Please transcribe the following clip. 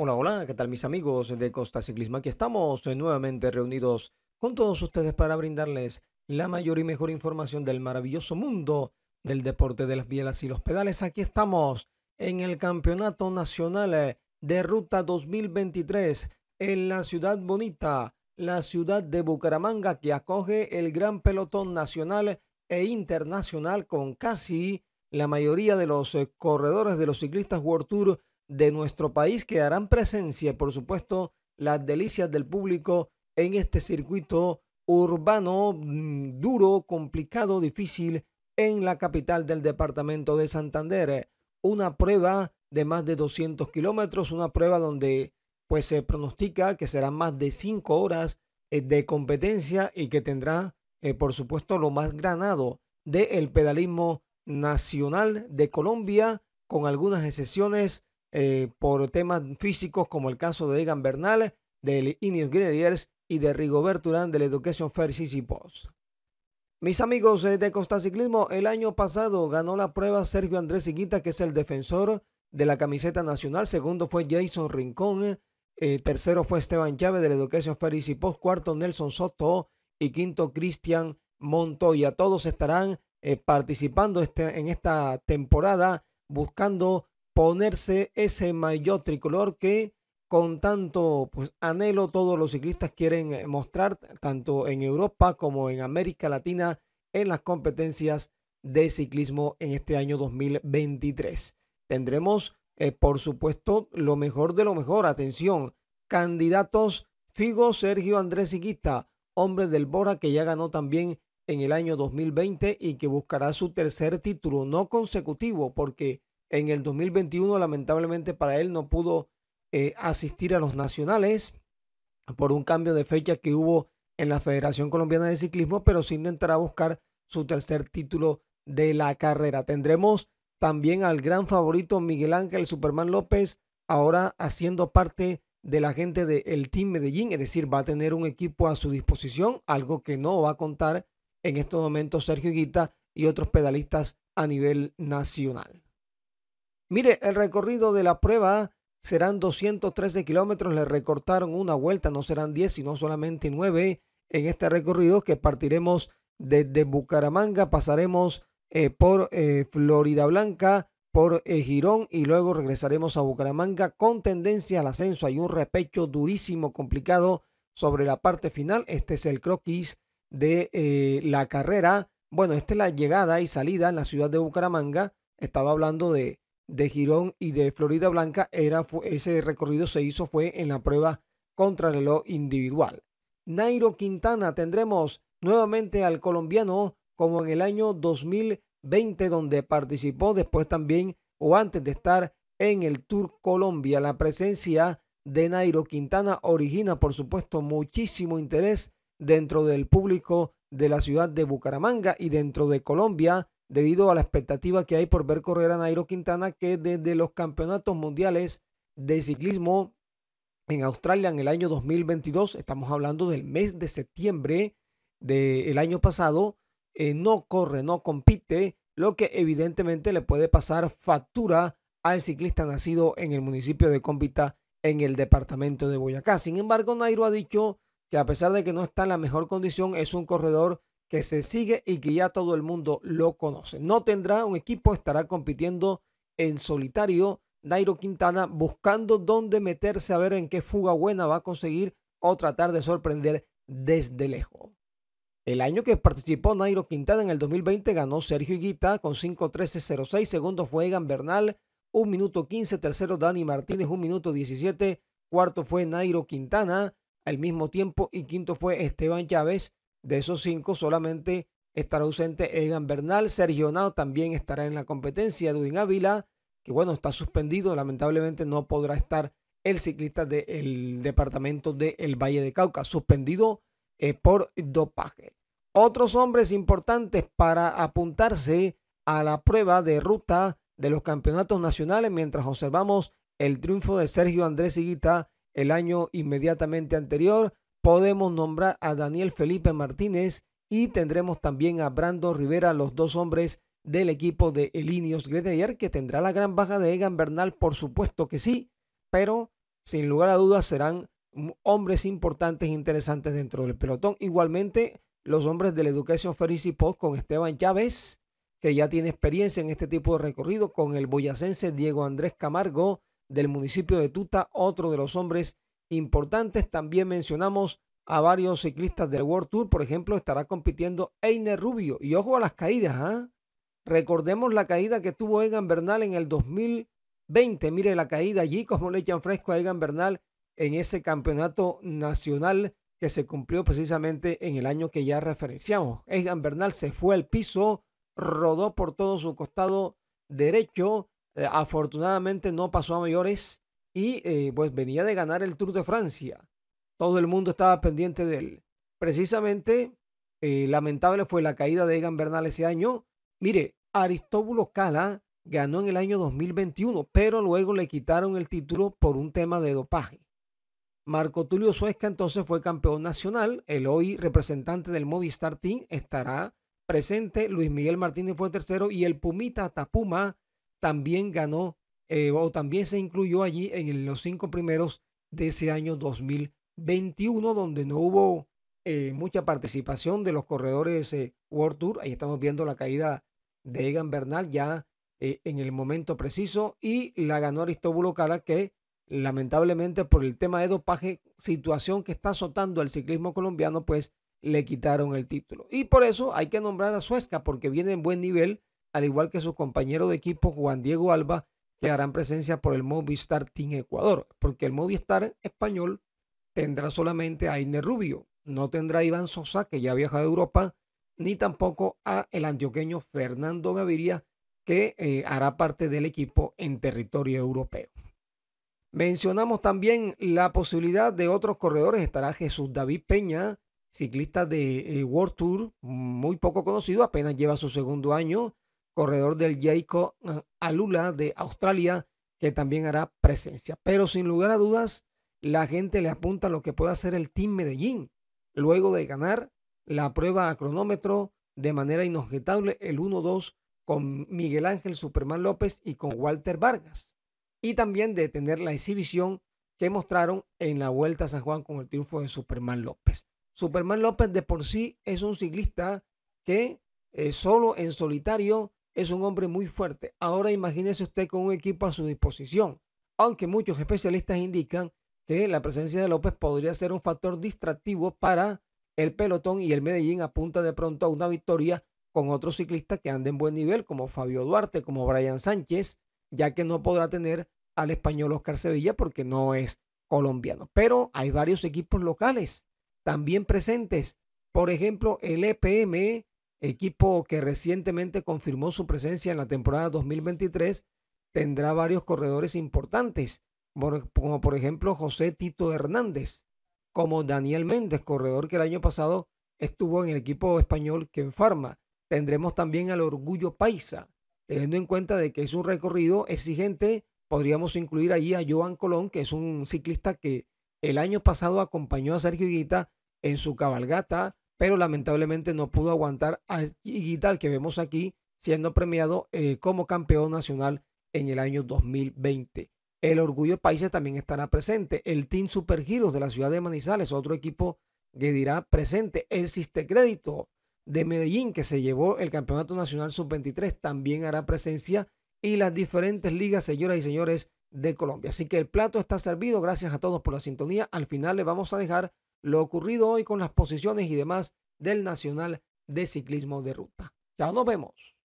Hola, hola, ¿qué tal mis amigos de Costa Ciclismo? Aquí estamos eh, nuevamente reunidos con todos ustedes para brindarles la mayor y mejor información del maravilloso mundo del deporte de las bielas y los pedales. Aquí estamos en el Campeonato Nacional eh, de Ruta 2023 en la ciudad bonita, la ciudad de Bucaramanga que acoge el gran pelotón nacional e internacional con casi la mayoría de los eh, corredores de los ciclistas World Tour de nuestro país que harán presencia por supuesto las delicias del público en este circuito urbano mm, duro, complicado, difícil en la capital del departamento de Santander. Una prueba de más de 200 kilómetros, una prueba donde pues se pronostica que serán más de 5 horas eh, de competencia y que tendrá eh, por supuesto lo más granado del el pedalismo nacional de Colombia con algunas excepciones eh, por temas físicos, como el caso de Egan Bernal, del Ineos Grenadiers y de Rigobert Urán del Education Fair y Post. Mis amigos eh, de Costa Ciclismo, el año pasado ganó la prueba Sergio Andrés Iguita, que es el defensor de la camiseta nacional. Segundo fue Jason Rincón. Eh, tercero fue Esteban de del Education Fair y Post. Cuarto Nelson Soto. Y quinto Cristian Montoya. Todos estarán participando este, en esta temporada buscando ponerse ese maillot tricolor que con tanto pues, anhelo todos los ciclistas quieren eh, mostrar, tanto en Europa como en América Latina, en las competencias de ciclismo en este año 2023. Tendremos, eh, por supuesto, lo mejor de lo mejor. Atención, candidatos Figo, Sergio Andrés Iguita, hombre del Bora que ya ganó también en el año 2020 y que buscará su tercer título no consecutivo porque en el 2021 lamentablemente para él no pudo eh, asistir a los nacionales por un cambio de fecha que hubo en la Federación Colombiana de Ciclismo, pero sin intentará buscar su tercer título de la carrera. Tendremos también al gran favorito Miguel Ángel Superman López, ahora haciendo parte de la gente del Team Medellín, es decir, va a tener un equipo a su disposición, algo que no va a contar en estos momentos Sergio Guita y otros pedalistas a nivel nacional. Mire, el recorrido de la prueba serán 213 kilómetros. Le recortaron una vuelta, no serán 10, sino solamente 9 en este recorrido que partiremos desde Bucaramanga, pasaremos eh, por eh, Florida Blanca, por eh, Girón y luego regresaremos a Bucaramanga con tendencia al ascenso. Hay un repecho durísimo, complicado sobre la parte final. Este es el croquis de la carrera. Bueno, esta es la llegada y salida en la ciudad de Bucaramanga. Estaba hablando de de Girón y de Florida Blanca, era, ese recorrido se hizo fue en la prueba contrarreloj individual. Nairo Quintana tendremos nuevamente al colombiano como en el año 2020 donde participó después también o antes de estar en el Tour Colombia. La presencia de Nairo Quintana origina por supuesto muchísimo interés dentro del público de la ciudad de Bucaramanga y dentro de Colombia debido a la expectativa que hay por ver correr a Nairo Quintana, que desde los campeonatos mundiales de ciclismo en Australia en el año 2022, estamos hablando del mes de septiembre del año pasado, eh, no corre, no compite, lo que evidentemente le puede pasar factura al ciclista nacido en el municipio de Cómpita, en el departamento de Boyacá. Sin embargo, Nairo ha dicho que a pesar de que no está en la mejor condición, es un corredor que se sigue y que ya todo el mundo lo conoce. No tendrá un equipo, estará compitiendo en solitario Nairo Quintana buscando dónde meterse a ver en qué fuga buena va a conseguir o tratar de sorprender desde lejos. El año que participó Nairo Quintana en el 2020 ganó Sergio Higuita con 5.13.06, segundo fue Egan Bernal, un minuto 15, tercero Dani Martínez, un minuto 17, cuarto fue Nairo Quintana al mismo tiempo y quinto fue Esteban Chávez de esos cinco, solamente estará ausente Egan Bernal. Sergio Nao también estará en la competencia. Edwin Ávila, que bueno, está suspendido. Lamentablemente no podrá estar el ciclista del departamento del El Valle de Cauca, suspendido eh, por dopaje. Otros hombres importantes para apuntarse a la prueba de ruta de los campeonatos nacionales mientras observamos el triunfo de Sergio Andrés iguita el año inmediatamente anterior podemos nombrar a Daniel Felipe Martínez y tendremos también a Brando Rivera, los dos hombres del equipo de Elinios Grenadier, que tendrá la gran baja de Egan Bernal, por supuesto que sí, pero sin lugar a dudas serán hombres importantes e interesantes dentro del pelotón. Igualmente, los hombres del Education Ferris Post con Esteban Chávez, que ya tiene experiencia en este tipo de recorrido, con el boyacense Diego Andrés Camargo del municipio de Tuta, otro de los hombres importantes. También mencionamos a varios ciclistas del World Tour. Por ejemplo, estará compitiendo Einer Rubio. Y ojo a las caídas. ¿ah? Recordemos la caída que tuvo Egan Bernal en el 2020. Mire la caída allí, como le echan fresco a Egan Bernal en ese campeonato nacional que se cumplió precisamente en el año que ya referenciamos. Egan Bernal se fue al piso, rodó por todo su costado derecho. Eh, afortunadamente no pasó a mayores y eh, pues venía de ganar el Tour de Francia. Todo el mundo estaba pendiente de él. Precisamente, eh, lamentable fue la caída de Egan Bernal ese año. Mire, Aristóbulo Cala ganó en el año 2021, pero luego le quitaron el título por un tema de dopaje. Marco Tulio Suesca entonces fue campeón nacional. El hoy representante del Movistar Team estará presente. Luis Miguel Martínez fue tercero y el Pumita Tapuma también ganó eh, o también se incluyó allí en los cinco primeros de ese año 2021, donde no hubo eh, mucha participación de los corredores eh, World Tour. Ahí estamos viendo la caída de Egan Bernal ya en el momento preciso y la ganó Aristóbulo Cara que lamentablemente por el tema de dopaje, situación que está azotando al ciclismo colombiano, pues le quitaron el título. Y por eso hay que nombrar a Suezca porque viene en buen nivel, al igual que su compañero de equipo Juan Diego Alba, que harán presencia por el Movistar Team Ecuador, porque el Movistar español tendrá solamente a Inés Rubio, no tendrá a Iván Sosa, que ya viaja a Europa, ni tampoco a el antioqueño Fernando Gaviria, que eh, hará parte del equipo en territorio europeo. Mencionamos también la posibilidad de otros corredores. Estará Jesús David Peña, ciclista de eh, World Tour, muy poco conocido, apenas lleva su segundo año corredor del Jaico eh, Alula de Australia, que también hará presencia. Pero sin lugar a dudas, la gente le apunta a lo que puede hacer el Team Medellín, luego de ganar la prueba a cronómetro de manera inobjetable el 1-2 con Miguel Ángel Superman López y con Walter Vargas. Y también de tener la exhibición que mostraron en la Vuelta a San Juan con el triunfo de Superman López. Superman López de por sí es un ciclista que eh, solo en solitario es un hombre muy fuerte. Ahora imagínese usted con un equipo a su disposición, aunque muchos especialistas indican que la presencia de López podría ser un factor distractivo para el pelotón y el Medellín apunta de pronto a una victoria con otros ciclista que anda en buen nivel, como Fabio Duarte, como Brian Sánchez, ya que no podrá tener al español Oscar Sevilla porque no es colombiano. Pero hay varios equipos locales también presentes. Por ejemplo, el EPM e equipo que recientemente confirmó su presencia en la temporada 2023, tendrá varios corredores importantes, como por ejemplo José Tito Hernández, como Daniel Méndez, corredor que el año pasado estuvo en el equipo español que Farma Tendremos también al Orgullo Paisa, teniendo en cuenta de que es un recorrido exigente, podríamos incluir allí a Joan Colón, que es un ciclista que el año pasado acompañó a Sergio Higuita en su cabalgata pero lamentablemente no pudo aguantar a Iguital, que vemos aquí siendo premiado eh, como campeón nacional en el año 2020. El Orgullo Países también estará presente. El Team Super Heroes de la ciudad de Manizales, otro equipo que dirá presente. El Siste Crédito de Medellín, que se llevó el Campeonato Nacional Sub-23, también hará presencia. Y las diferentes ligas, señoras y señores, de Colombia. Así que el plato está servido. Gracias a todos por la sintonía. Al final le vamos a dejar lo ocurrido hoy con las posiciones y demás del Nacional de Ciclismo de Ruta. Ya nos vemos.